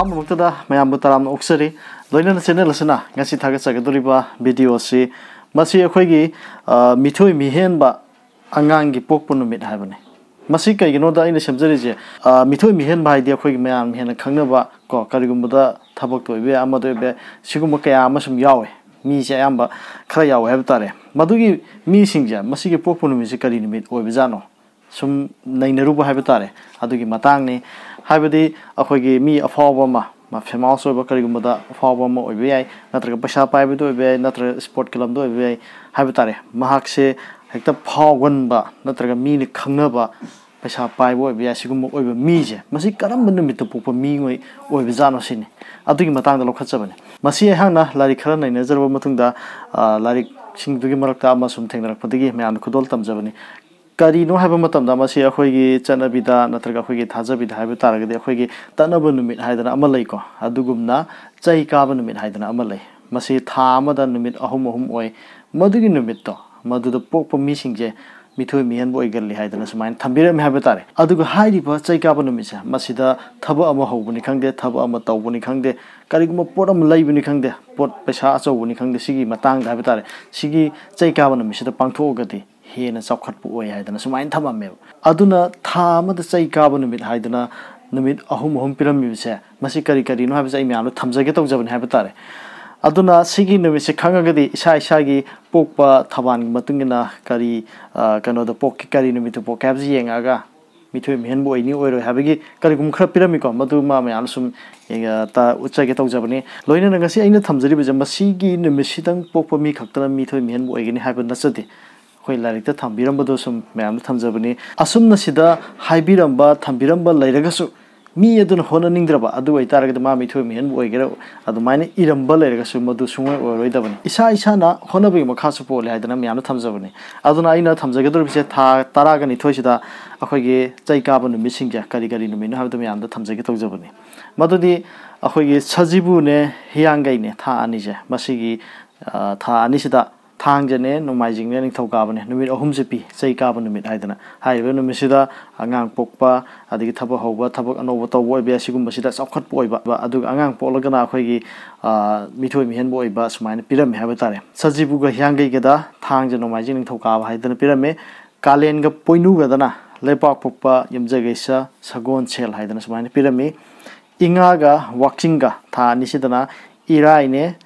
ᱟᱢ ᱢᱩᱛᱟᱫᱟ ᱢᱟᱭᱟᱢ ᱵᱩᱛᱟᱨᱟᱢ ᱚᱠᱥᱟᱨᱤ ᱞᱚᱭᱱᱟᱱ ᱪᱮᱱᱮᱞ ᱥᱮᱱᱟ ᱜᱟᱥᱤ ᱛᱷᱟᱜᱟ ᱥᱟᱜᱟ ᱫᱩᱨᱤᱵᱟ ᱵᱤᱰᱤᱭᱚ ᱥᱤ ᱢᱟᱥᱤ ᱟᱠᱷᱚᱭᱜᱤ ᱢᱤᱛᱷᱚᱭ ᱢᱤᱦᱮᱱ ᱵᱟ ᱟᱝᱟᱝ ᱜᱤ ᱯᱚᱠᱯᱩᱱᱩ ᱢᱤᱫ ᱦᱟᱭᱵᱟᱱᱮ ᱢᱟᱥᱤ ᱠᱟᱭ ᱜᱤᱱᱚ ᱫᱟ ᱤᱱᱟ ᱥᱮᱢᱡᱟᱨᱤ ᱡᱮ ᱢᱤᱛᱷᱚᱭ ᱢᱤᱦᱮᱱ ᱵᱟ ᱤᱫᱤ ᱟᱠᱷᱚᱭᱜᱤ ᱢᱟᱭᱟᱢ ᱦᱮᱱᱟ ᱠᱷᱟᱝᱱᱟᱵᱟ ᱠᱚ ᱠᱟᱨᱤᱜᱩᱢᱵᱩᱫᱟ ᱛᱷᱟᱵᱚᱠ ᱛᱚᱭᱵᱮ ᱟᱢᱟᱫᱚ ᱵᱮ ᱥᱤᱜᱩᱢᱚ ᱠᱟᱭᱟ ᱟᱢᱟᱥᱢ ᱭᱟᱣᱮ ᱢᱤ ᱡᱮ ᱟᱢᱵᱟ ᱠᱷᱟᱭᱟᱣ ᱦᱮᱵᱛᱟᱨᱮ ᱢᱟᱫᱩᱜᱤ ᱢᱤ ᱥᱤᱝᱡᱟ ᱢᱟᱥᱤ ᱜᱮ ᱯᱚᱠᱯᱩᱱᱩ ᱢᱤᱡᱤᱠᱟᱨᱤ ᱱᱤᱢᱤᱛ ᱚᱭᱵᱮ ᱡᱟᱱᱚ sum naineruba haiba tare adugi matangni haibadi akhoigi mi afawa ma ma famous oiba karigumba da afawa ma oiba yai natraga paisa paiba do oiba yai natra sport kilam do oiba yai haiba tare mahak se hekta phawgan ba natraga mi ni khangna ba paisa paiba oiba yai sigum oiba mi je masi karamba numita pokpa mi ngoi oiba jano sini adugi matang da lokhat chabane masi hangna lari khara nainajarba matung da lari ꯁꯤꯡꯗꯨꯒꯤ ꯃꯔꯛꯇ ꯑꯃꯁꯨꯡ ꯊꯦꯡꯅꯔꯛꯄꯗꯒꯤ ꯃꯌꯥꯝꯅ ꯈꯨꯗꯣꯜ ꯇꯝꯖꯕꯅꯤ करीनो है मतम मसी अखोई चनबीदा नत्रग अखोई थाजबीद है तारगदी अखोई तनब नुमित हाइदना अमलैको अदुगुमना चै काब नुमित हाइदना अमलै मसी था अमदा नुमित अहुम अहुम ओय मदुगी नुमित तो मदुद पोक मिसिंगजे मिथोय मिहन ओइगल्ली हाइदना सुमाइन थंबिरम है तारे अदुग हाइरिब चै काब नुमित से मसीदा थब अम होबनी खंगदे थब अम तौबनी खंगदे करिगम पोट अम लैबनी खंगदे पोट पैसा अचौबनी खंगदे सिगी मतांग है तारे सिगी चै काब नुमित से पांथोगदी ꯍꯦꯟꯅ ꯆꯥꯎꯈꯠꯄ ꯑꯣꯏ ꯍꯥꯏꯗꯅ ꯁꯨꯃꯥꯏꯅ ꯊꯝꯃꯝꯃꯦꯕ ꯑꯗꯨꯅ ꯊꯥ ꯑꯃꯗ ꯆꯩ ꯀꯥꯕ ꯅꯨꯃꯤꯠ ꯍꯥꯏꯗꯅ ꯅꯨꯃꯤꯠ ꯑꯍꯨꯝ ꯑꯍꯨꯝ ꯄꯤꯔꯝꯃꯤꯕꯁꯦ ꯃꯁꯤ ꯀꯔꯤ ꯀꯔꯤꯅꯣ ꯍꯥꯏꯕꯁꯦ ꯑꯩ ꯃꯌꯥꯝꯗ ꯊꯝꯖꯒꯦ ꯇꯧꯖꯕꯅꯦ ꯍꯥꯏꯕ ꯇꯥꯔꯦ ꯑꯗꯨꯅ ꯁꯤꯒꯤ ꯅꯨꯃꯤꯠꯁꯦ ꯈꯪꯉꯒꯗꯤ ꯏꯁꯥ ꯏꯁꯥꯒꯤ ꯄꯣꯛꯄ ꯊꯕꯥꯟꯒꯤ ꯃꯇꯨꯡ ꯏꯟꯅ ꯀꯔꯤ ꯀꯩꯅꯣꯗ ꯄꯣꯛꯀꯦ ꯀꯔꯤ ꯅꯨꯃꯤꯠꯇ ꯄꯣꯛꯀꯦ ꯍꯥꯏꯕꯁꯤ ꯌꯦꯡꯉꯛꯑꯒ ꯃꯤꯊꯣꯏ ꯃꯤꯍꯦꯟꯕ ꯑꯣꯏꯅꯤ ꯑꯣꯏꯔꯣꯏ ꯍꯥꯏꯕꯒꯤ ꯀꯔꯤꯒꯨꯝꯕ ꯈꯔ ꯄꯤꯔꯝꯃꯤꯀꯣ ꯃꯗꯨꯃ ꯃꯌꯥꯝꯅ ꯁꯨꯝ ꯎꯠꯆꯒꯦ ꯇꯧꯖꯕꯅꯤ ꯂꯣꯏꯅꯅ ꯉꯁꯤ ꯑꯩꯅ ꯊꯝꯖꯔꯤꯕꯁꯦ ꯃꯁꯤꯒꯤ ꯅꯨꯃꯤꯠꯁꯤꯗꯪ ꯄꯣꯛꯄ ꯃꯤ ꯈꯛꯇꯅ ꯃꯤꯊꯣꯏ ꯃꯤꯍꯦꯟꯕ ꯑꯣꯏꯒꯅꯤ ꯍꯥꯏꯕ ꯅꯠꯆꯗꯦ अहिले लाइत ठम्बो सो म्याम छ असम्नसम्ब थम्ब लरू होनद्रबतरमा मैु मिगर अमग्छु म सूरैदेखि यसो पोलि म्याम नि अन अहिले थम्जगो थाहा तराग निथ अब करि करिव म्यामे त मैले सजीबने हियागैने था ꯊꯥꯡꯖꯅꯦ ꯅꯣꯡꯃꯥꯏꯖꯤꯡꯅꯦ ꯅꯤꯡꯊꯧꯀꯥꯕꯅꯦ ꯅꯨꯃꯤꯠ ꯑꯍꯨꯝꯁꯦ ꯄꯤ ꯆꯩ ꯀꯥꯕ ꯅꯨꯃꯤꯠ ꯍꯥꯏꯗꯅ ꯍꯥꯏꯔꯤꯕ ꯅꯨꯃꯤꯠꯁꯤꯗ ꯑꯉꯥꯡ ꯄꯣꯛꯄ ꯑꯗꯒꯤ ꯊꯕꯛ ꯍꯧꯕ ꯊꯕꯛ ꯑꯅꯧꯕ ꯇꯧꯕ ꯑꯣꯏꯕ ꯌꯥꯏ ꯁꯤꯒꯨꯝꯕꯁꯤꯗ ꯆꯥꯎꯈꯠꯄ ꯑꯣꯏꯕ ꯑꯗꯨꯒ ꯑꯉꯥꯡ ꯄꯣꯛꯂꯒꯅ ꯑꯩꯈꯣꯏꯒꯤ ꯃꯤꯊꯣꯏ ꯃꯤꯍꯦꯟꯕ ꯑꯣꯏꯕ ꯁꯨꯃꯥꯏꯅ ꯄꯤꯔꯝꯃꯦ ꯍꯥꯏꯕ ꯇꯥꯔꯦ ꯁꯖꯤꯕꯨꯒ ꯍꯤꯌꯥꯡꯒꯩꯒꯗ ꯊꯥꯡꯖ ꯅꯣꯡꯃꯥꯏꯖꯤꯡ ꯅꯤꯡꯊꯧꯀꯥꯕ ꯍꯥꯏꯗꯅ ꯄꯤꯔꯝꯃꯦ ꯀꯥꯂꯦꯟꯒ ꯄꯣꯏꯅꯨꯒꯗꯅ ꯂꯩꯄꯥꯛ ꯄꯣꯛꯄ ꯌꯨꯝꯖꯒꯩꯁ ꯁꯒꯣꯜ ꯁꯦꯜ ꯍꯥꯏꯗꯅ ꯁꯨꯃꯥꯏꯅ ꯄꯤꯔꯝꯃꯤ ꯏꯉꯥꯒ ꯋꯥꯛꯆꯤꯡꯒ ꯊꯥ ꯑꯅꯤꯁꯤꯗꯅ ꯏꯔꯥꯏꯅꯦ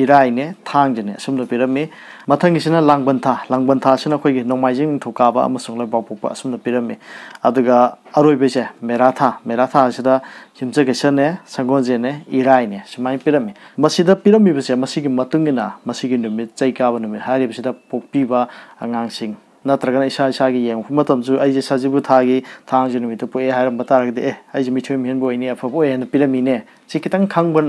i rāi nē, thāng jē nē, sum tu pīrami mā thāng kī sī nā lāng pañ thā, lāng pañ thā sī nā khuay kī nōng māi jīng thū pa amma sum lai bāk bōk bā, sum tu pīrami a tu kā ārui bē chē, mē rā thā mē rā thā sī tā, shīm chē kē shē nē sāng gōng jē nē, na tragana isha isha gi yem khu matam chu ai je sa ji bu tha gi thang ju mi to po e ha ram ta ra de e ai ji mi chu mi hen bo ini a phu e na pila mi ne chi ki tang khang ban